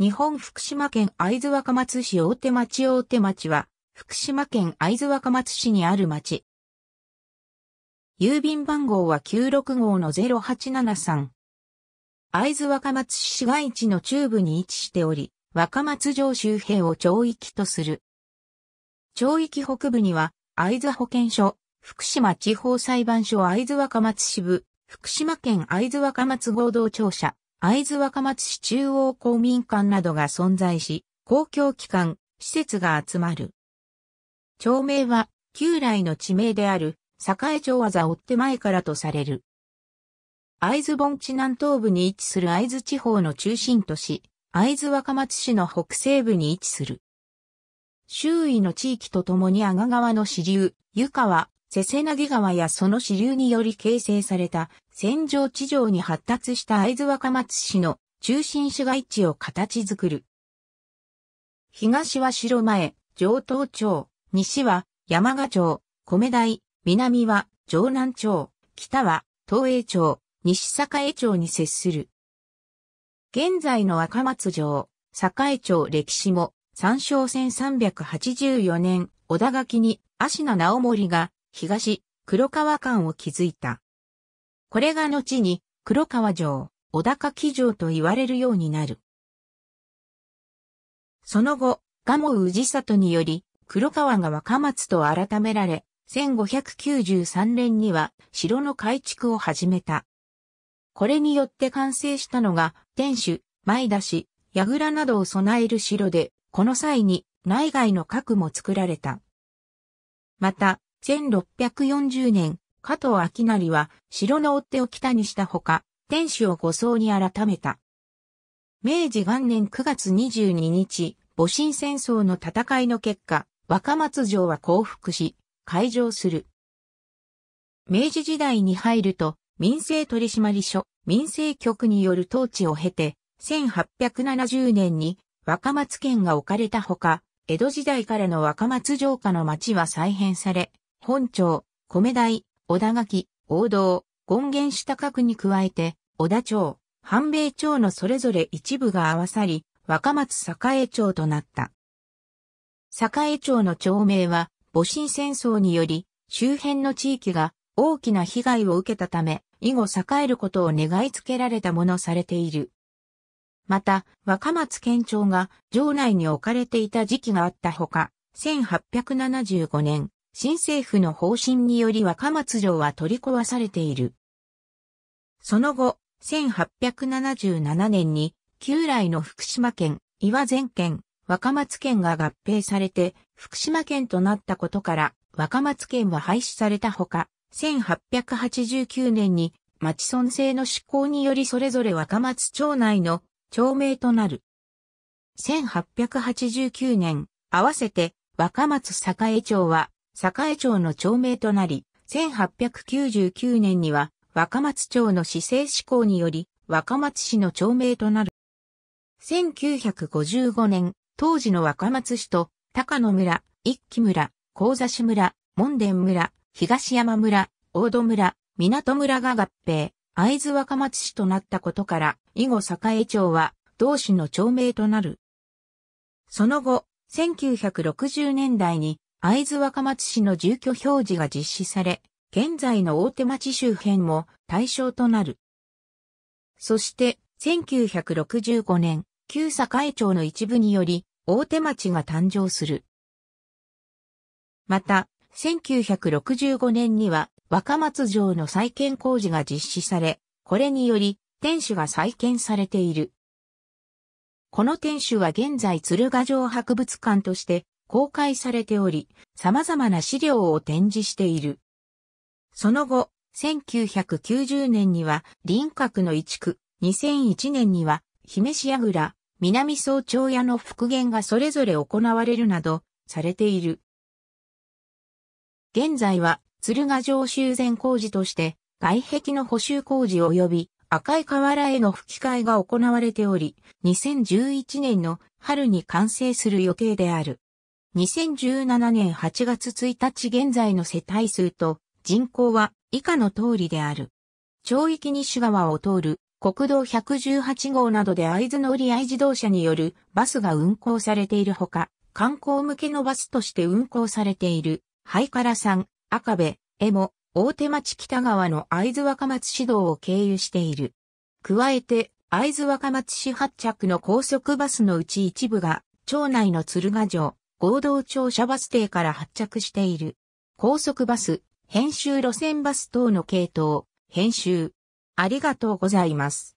日本福島県会津若松市大手町大手町は、福島県会津若松市にある町。郵便番号は96号の0873。会津若松市市街地の中部に位置しており、若松城周辺を町域とする。町域北部には、会津保健所、福島地方裁判所会津若松支部、福島県会津若松合同庁舎、会津若松市中央公民館などが存在し、公共機関、施設が集まる。町名は、旧来の地名である、栄町技追って前からとされる。会津盆地南東部に位置する会津地方の中心都市、会津若松市の北西部に位置する。周囲の地域とともに阿賀川の支流、湯川、瀬瀬なぎ川やその支流により形成された戦場地上に発達した会津若松市の中心市街地を形作る。東は城前、城東町、西は山賀町、米台、南は城南町、北は東栄町、西栄町に接する。現在の若松城、栄町歴史も、参照1384年、小田垣に、足名直盛が、東、黒川間を築いた。これが後に、黒川城、小高木城と言われるようになる。その後、蒲生氏里により、黒川が若松と改められ、1593年には城の改築を始めた。これによって完成したのが、天守、前田市、櫓などを備える城で、この際に内外の核も作られた。また、1640年、加藤明成は城の追手を北にしたほか、天守を五層に改めた。明治元年9月22日、戊辰戦争の戦いの結果、若松城は降伏し、開城する。明治時代に入ると、民政取締所、民政局による統治を経て、1870年に若松県が置かれたほか、江戸時代からの若松城下の町は再編され、本町、米台、小田垣、王道、権現下角に加えて、小田町、半米町のそれぞれ一部が合わさり、若松栄町となった。栄町の町名は、戊辰戦争により、周辺の地域が大きな被害を受けたため、以後栄えることを願いつけられたものされている。また、若松県庁が城内に置かれていた時期があったほか、1875年、新政府の方針により若松城は取り壊されている。その後、1877年に旧来の福島県、岩前県、若松県が合併されて福島県となったことから若松県は廃止されたほか、1889年に町村制の施行によりそれぞれ若松町内の町名となる。1889年、合わせて若松栄町は栄町の町名となり、1899年には若松町の市政施行により若松市の町名となる。1955年、当時の若松市と高野村、一木村、高座市村、門田村、東山村、大戸村、港村が合併、会津若松市となったことから、以後栄町は同市の町名となる。その後、1960年代に会津若松市の住居表示が実施され、現在の大手町周辺も対象となる。そして、1965年、旧堺町の一部により、大手町が誕生する。また、1965年には若松城の再建工事が実施され、これにより天守が再建されている。この天守は現在鶴ヶ城博物館として公開されており、様々な資料を展示している。その後、1990年には輪郭の一区、2001年には姫市櫓、南総長屋の復元がそれぞれ行われるなど、されている。現在は、鶴ヶ城修繕工事として、外壁の補修工事及び赤い瓦への吹き替えが行われており、2011年の春に完成する予定である。2017年8月1日現在の世帯数と人口は以下の通りである。町域西側を通る国道118号などで会津乗り合い自動車によるバスが運行されているほか、観光向けのバスとして運行されている、ハイカラ山、赤部、エモ、大手町北側の会津若松市道を経由している。加えて、会津若松市発着の高速バスのうち一部が、町内の鶴ヶ城、合同庁舎バス停から発着している。高速バス、編集路線バス等の系統、編集。ありがとうございます。